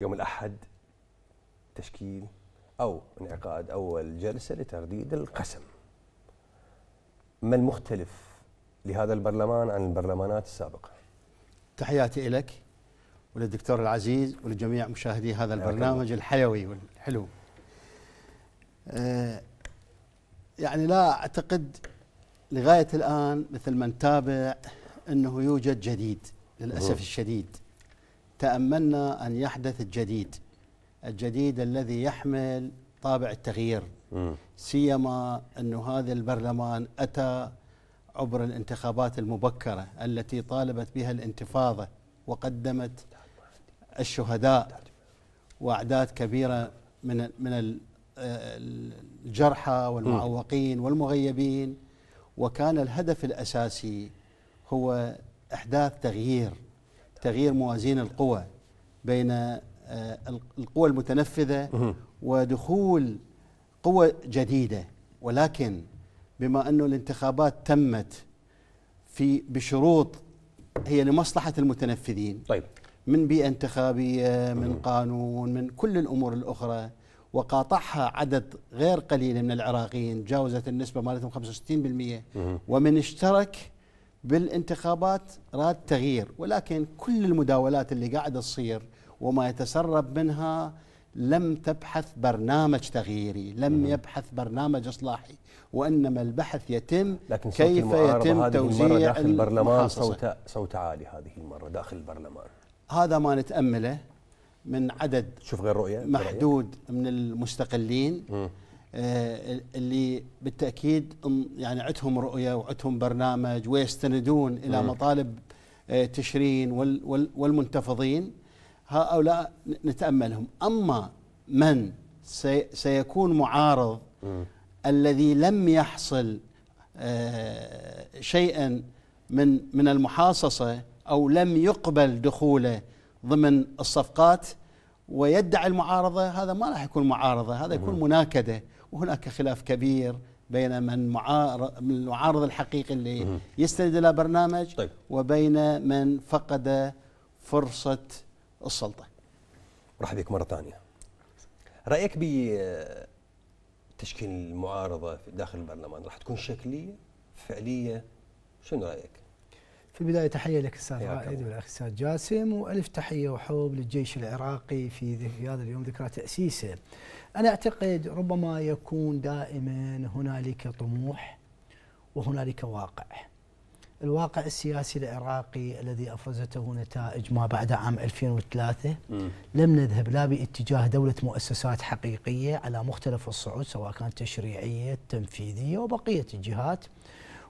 يوم الأحد تشكيل أو انعقاد أول جلسة لترديد القسم ما المختلف لهذا البرلمان عن البرلمانات السابقة؟ تحياتي إليك وللدكتور العزيز ولجميع مشاهدي هذا البرنامج الحيوي والحلو آه، يعني لا أعتقد لغاية الآن مثل ما نتابع أنه يوجد جديد للأسف الشديد تأملنا أن يحدث الجديد الجديد الذي يحمل طابع التغيير سيما أن هذا البرلمان أتى عبر الانتخابات المبكرة التي طالبت بها الانتفاضة وقدمت الشهداء وأعداد كبيرة من من الجرحى والمعوقين والمغيبين وكان الهدف الأساسي هو إحداث تغيير تغيير موازين القوى بين آه، القوى المتنفذة ودخول قوى جديدة ولكن بما أنه الانتخابات تمت في بشروط هي لمصلحة المتنفذين طيب من بيئة انتخابية من قانون من كل الأمور الأخرى وقاطعها عدد غير قليل من العراقيين جاوزت النسبة مالتهم 65% ومن اشترك بالانتخابات راد تغيير ولكن كل المداولات اللي قاعدة تصير وما يتسرب منها لم تبحث برنامج تغييري لم يبحث برنامج إصلاحي وإنما البحث يتم لكن كيف يتم توزيع داخل البرلمان صوت, صوت عالي هذه المرة داخل البرلمان هذا ما نتأمله من عدد شوف غير رؤية محدود من المستقلين مم. آه، اللي بالتاكيد يعني عندهم رؤيه وعندهم برنامج ويستندون الى مطالب آه، تشرين والمنتفضين هؤلاء نتاملهم اما من سيكون معارض الذي لم يحصل آه، شيئا من من المحاصصه او لم يقبل دخوله ضمن الصفقات ويدعي المعارضه هذا ما راح يكون معارضه هذا يكون مناكده وهناك خلاف كبير بين من المعارض الحقيقي اللي يستند الى برنامج طيب. وبين من فقد فرصه السلطه. مرحبا بك مره ثانيه. رايك بتشكيل المعارضه داخل البرلمان راح تكون شكليه فعليه شنو رايك؟ في البداية تحية لك أستاذ رائد والأخ أستاذ جاسم وألف تحية وحب للجيش العراقي في, في هذا اليوم ذكرى تأسيسه أنا أعتقد ربما يكون دائما هنالك طموح وهنالك واقع الواقع السياسي العراقي الذي افرزته نتائج ما بعد عام 2003 م. لم نذهب لا باتجاه دوله مؤسسات حقيقيه على مختلف الصعود سواء كانت تشريعيه، تنفيذيه وبقيه الجهات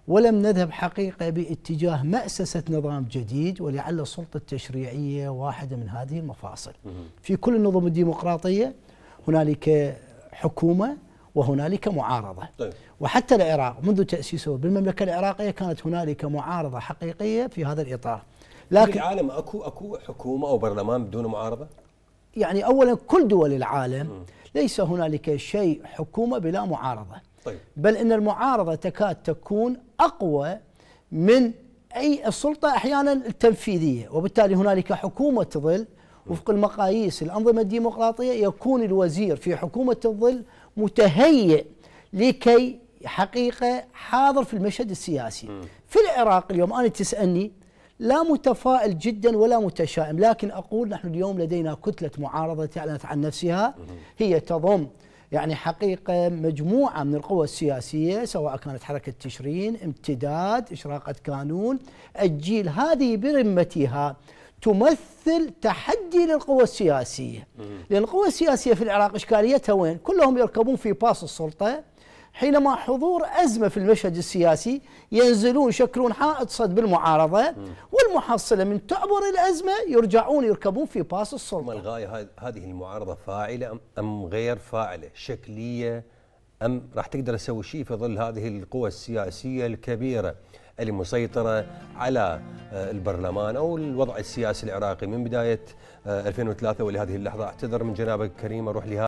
ولم نذهب حقيقة باتجاه مأسسة نظام جديد ولعل السلطة التشريعية واحدة من هذه المفاصل في كل النظم الديمقراطية هنالك حكومة وهنالك معارضة طيب. وحتى العراق منذ تأسيسه بالمملكة العراقية كانت هنالك معارضة حقيقية في هذا الإطار لكن في العالم أكو, أكو حكومة أو برلمان بدون معارضة؟ يعني أولا كل دول العالم ليس هنالك شيء حكومة بلا معارضة طيب. بل ان المعارضه تكاد تكون أقوى من أي السلطة أحيانا التنفيذية وبالتالي هنالك حكومة ظل وفق المقاييس الأنظمة الديمقراطية يكون الوزير في حكومة الظل متهيئ لكي حقيقة حاضر في المشهد السياسي م. في العراق اليوم أنا تسألني لا متفائل جدا ولا متشائم لكن أقول نحن اليوم لدينا كتلة معارضة اعلنت عن نفسها هي تضم يعني حقيقة مجموعة من القوى السياسية سواء كانت حركة تشرين امتداد إشراقة كانون الجيل هذه برمتها تمثل تحدي للقوى السياسية لأن القوى السياسية في العراق إشكاليتها وين؟ كلهم يركبون في باص السلطة حينما حضور أزمة في المشهد السياسي ينزلون يشكلون حائط صد بالمعارضة والمحصلة من تعبر الأزمة يرجعون يركبون في باص السلطة ما الغاية هذه المعارضة فاعلة أم غير فاعلة شكلية أم راح تقدر تسوي شيء في ظل هذه القوى السياسية الكبيرة المسيطرة على آه، البرلمان أو الوضع السياسي العراقي من بداية 2003 آه، ولهذه اللحظة أعتذر من جنابك كريم أروح لها